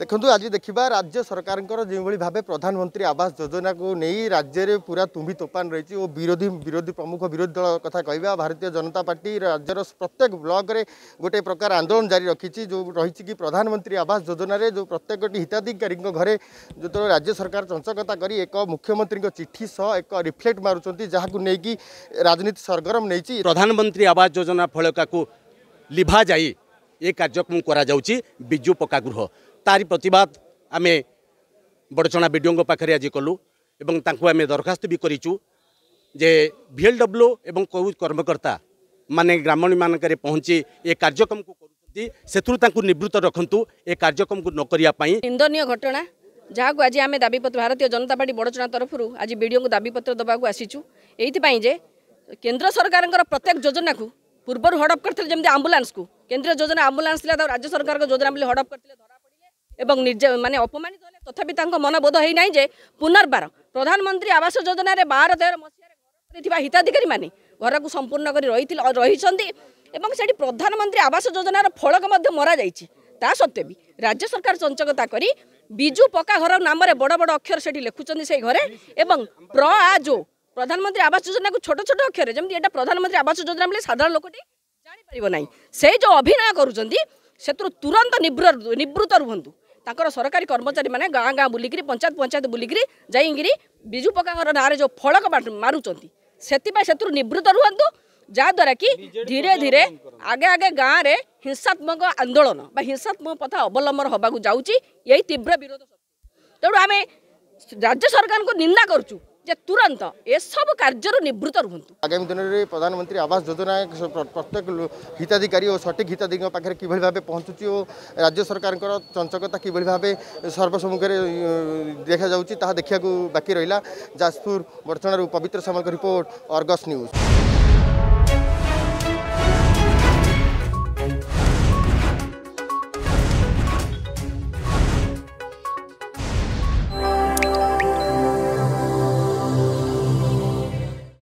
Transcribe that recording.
দেখুন আজ দেখা রাজ্য সরকারের যেভাবে ভাবে প্রধানমন্ত্রী আবাস যোজনাকে নেই রাজ্যের পুরা তুমি তোপান রয়েছে ও বিরোধী বিরোধী প্রমুখ বিরোধী দল কথা কহা ভারতীয় জনতা পার্টি রাজ্যের প্রত্যেক ব্লকরে গোটে প্রকার আন্দোলন জারি রাখিছি যে রয়েছে কি প্রধানমন্ত্রী আবাস যোজনার যে প্রত্যেকটি হিতাধিকারী ঘরে যত রাজ্য সরকার চঞ্চকতা করে এক মুখ্যমন্ত্রী চিঠি সহ এক রিফ্লেক্ট মারুচার যা নেই রাজনীতি সরগরম নেই প্রধানমন্ত্রী আবাস যোজনা ফলকা লিভা যাই এ কার্যক্রম করা যাচ্ছে বিজু পকা গৃহ তারি প্রতবাদ আমি বড়চণা বিডিও পাখে আজ কলু এবং তাঁকু আমি দরখাস্ত বি করছু যে ভিএলডব্লু এবং কেউ কর্মকর্তা মানে গ্রামণী মানকরে পৌঁছি এ কার্যক্রম করতে সেতু তাঁকু নিবৃত রাখতু এ কার্যক্রম নকরিয়া পাই নিন্দনীয় ঘটনা ଯାହାକୁ ଆଜି ଆମେ ଦାବିପତ୍ର ଭାରତୀୟ ଜନତା ପାର୍ଟି ବଡ଼ଚଣା ତରଫରୁ ଆଜି ବିଡ଼ିଓଙ୍କୁ ଦାବିପତ୍ର ଦେବାକୁ ଆସିଛୁ ଏଇଥିପାଇଁ ଯେ କେନ୍ଦ୍ର ସରକାରଙ୍କର ପ୍ରତ୍ୟେକ ଯୋଜନାକୁ ପୂର୍ବରୁ ହଡ଼ପ କରିଥିଲେ ଯେମିତି ଆମ୍ବୁଲାନ୍ସକୁ କେନ୍ଦ୍ରୀୟ ଯୋଜନା ଆମ୍ବୁଲାନ୍ସ ଥିଲା ତାକୁ ରାଜ୍ୟ ସରକାରଙ୍କ ଯୋଜନା ବୋଲି ହଡ଼ପ କରିଥିଲେ ए अपमाति तनबोध है नै जुनबार प्रधानमन्त्री आवास योजनार बार तयर मसहारे हिताधिकरक सम्पूर्ण रहि प्रधानमन्त्री आवास योजन र फलक मर जाइछ तासे राज्य सरकार चञ्चकता कि विजु पक्का घर नाम बड बड अक्षर सिलेखुन्छ घर एउ प्रधानमन्त्री आवास योजनाको छोटो छोटो अक्षर जम एउटा प्रधानमन्त्री आवास योजना साधारण लोक जापार अभिनय गरुन्छ तुरन्त निवृत्त रुहन् ତାଙ୍କର ସରକାରୀ କର୍ମଚାରୀମାନେ ଗାଁ ଗାଁ ବୁଲିକିରି ପଞ୍ଚାୟତ ପଞ୍ଚାୟତ ବୁଲିକିରି ଯାଇକିରି ବିଜୁ ପକ୍କାଙ୍କର ନାଁରେ ଯେଉଁ ଫଳକ ମାରୁଛନ୍ତି ସେଥିପାଇଁ ସେଥିରୁ ନିବୃତ୍ତ ରୁହନ୍ତୁ ଯାହାଦ୍ୱାରା କି ଧୀରେ ଧୀରେ ଆଗେ ଆଗେ ଗାଁରେ ହିଂସାତ୍ମକ ଆନ୍ଦୋଳନ ବା ହିଂସାତ୍ମକ ପଥା ଅବଲମ୍ବନ ହେବାକୁ ଯାଉଛି ଏହି ତୀବ୍ର ବିରୋଧ ତେଣୁ ଆମେ ରାଜ୍ୟ ସରକାରଙ୍କୁ ନିନ୍ଦା କରୁଛୁ ଯେ ତୁରନ୍ତ ଏସବୁ କାର୍ଯ୍ୟରୁ ନିବୃତ୍ତ ରୁହନ୍ତୁ ଆଗାମୀ ଦିନରେ ପ୍ରଧାନମନ୍ତ୍ରୀ ଆବାସ ଯୋଜନା ପ୍ରତ୍ୟେକ ହିତାଧିକାରୀ ଓ ସଠିକ୍ ହିତାଧିକାରୀଙ୍କ ପାଖରେ କିଭଳି ଭାବେ ପହଞ୍ଚୁଛି ଓ ରାଜ୍ୟ ସରକାରଙ୍କର ଚଞ୍ଚକତା କିଭଳି ଭାବେ ସର୍ବସମ୍ମୁଖରେ ଦେଖାଯାଉଛି ତାହା ଦେଖିବାକୁ ବାକି ରହିଲା ଯାଜପୁର ବଡ଼ଚଣାରୁ ପବିତ୍ର ସାମଲଙ୍କ ରିପୋର୍ଟ ଅର୍ଗସ୍ ନ୍ୟୁଜ୍